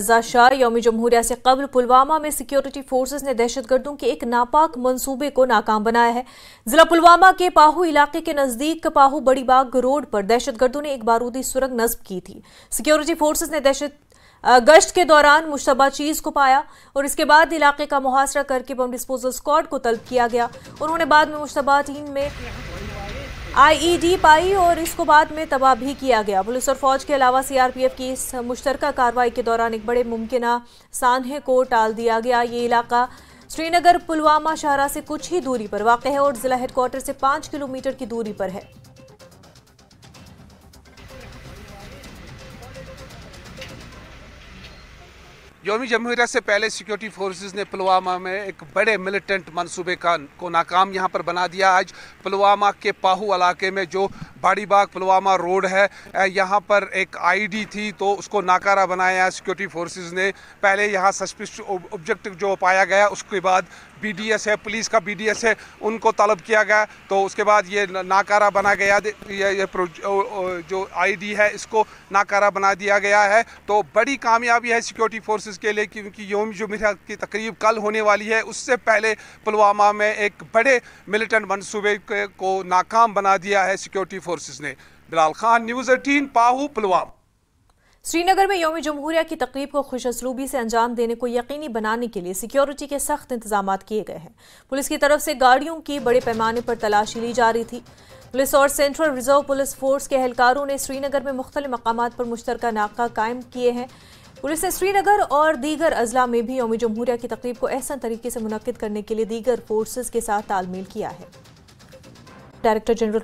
रजा शाह योम जमहूरिया से कबल पुलवामा में सिक्योरिटी फोर्स ने दहशतगर्दों के एक नापाक मंसूबे को नाकाम बनाया है जिला पुलवामा के पाहू इलाके के नजदीक पाहू बड़ी बाग रोड पर दहशतगर्दों ने एक बारूदी सुरंग नस्ब की थी सिक्योरिटी फोर्सेज ने दहशत गश्त के दौरान मुशतबा चीज को पाया और इसके बाद इलाके का मुहासरा करके बम डिस्पोजल स्क्वाड को तलब किया गया उन्होंने बाद में मुशतबा टीम में आईईडी पाई और इसको बाद में तबाह भी किया गया पुलिस और फौज के अलावा सीआरपीएफ की इस मुश्तर कार्रवाई के दौरान एक बड़े मुमकिन सानहे को टाल दिया गया ये इलाका श्रीनगर पुलवामा शाहरा से कुछ ही दूरी पर वाक़ है और ज़िला हेडक्वार्टर से पाँच किलोमीटर की दूरी पर है योमी जमहूरिया से पहले सिक्योरिटी फोर्सेस ने पुलवामा में एक बड़े मिलिटेंट मनसूबे का को नाकाम यहाँ पर बना दिया आज पुलवामा के पाहू इलाके में जो बाड़ी बाग पुलवामा रोड है यहाँ पर एक आईडी थी तो उसको नाकारा बनाया सिक्योरिटी फोर्सेस ने पहले यहाँ सस्पिश ऑब्जेक्टिव जो पाया गया उसके बाद बीडीएस है पुलिस का बीडीएस है उनको तलब किया गया तो उसके बाद ये नाकारा बना गया ये, ये जो आईडी है इसको नाकारा बना दिया गया है तो बड़ी कामयाबी है सिक्योरिटी फोर्सेस के लिए क्योंकि योम जुमेरा की तकरीब कल होने वाली है उससे पहले पुलवामा में एक बड़े मिलिटेंट मनसूबे को नाकाम बना दिया है सिक्योरिटी फोर्सेज ने बिलाल खान न्यूज़ एटीन पाहू पुलवामा श्रीनगर में योम जमहूरिया की तकरीब को खुशसलूबी से अंजाम देने को यकीनी बनाने के लिए सिक्योरिटी के सख्त इंतजाम किए गए हैं पुलिस की तरफ से गाड़ियों की बड़े पैमाने पर तलाशी ली जा रही थी पुलिस और सेंट्रल रिजर्व पुलिस फोर्स के एहलकारों ने श्रीनगर में मुख्तलि मकाम पर मुश्तर नाका कायम किए हैं पुलिस ने श्रीनगर और दीगर अजला में भी योम जमहूरिया की तकरीब को ऐसा तरीके से मुनद करने के लिए दीगर फोर्सेज के साथ तालमेल किया है डायरेक्टर जनरल